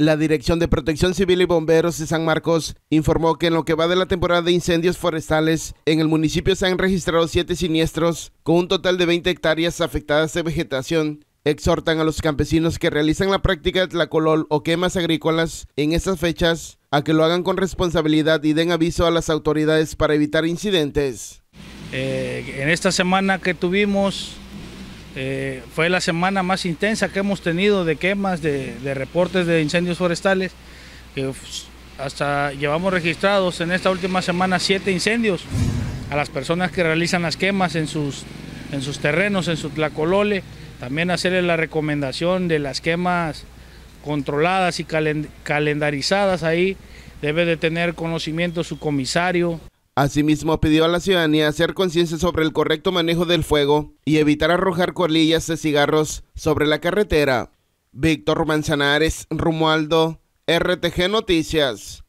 La Dirección de Protección Civil y Bomberos de San Marcos informó que en lo que va de la temporada de incendios forestales, en el municipio se han registrado siete siniestros, con un total de 20 hectáreas afectadas de vegetación. Exhortan a los campesinos que realizan la práctica de tlacolol o quemas agrícolas en estas fechas a que lo hagan con responsabilidad y den aviso a las autoridades para evitar incidentes. Eh, en esta semana que tuvimos eh, fue la semana más intensa que hemos tenido de quemas, de, reportes de incendios forestales. Que hasta llevamos registrados en esta última semana siete incendios a las personas que realizan las quemas en sus, en sus terrenos, en su tlacolole. También hacerle la recomendación de las quemas controladas y calendarizadas ahí. Debe de tener conocimiento su comisario, Asimismo, pidió a la ciudadanía hacer conciencia sobre el correcto manejo del fuego y evitar arrojar colillas de cigarros sobre la carretera. Víctor Manzanares, Rumualdo, RTG Noticias.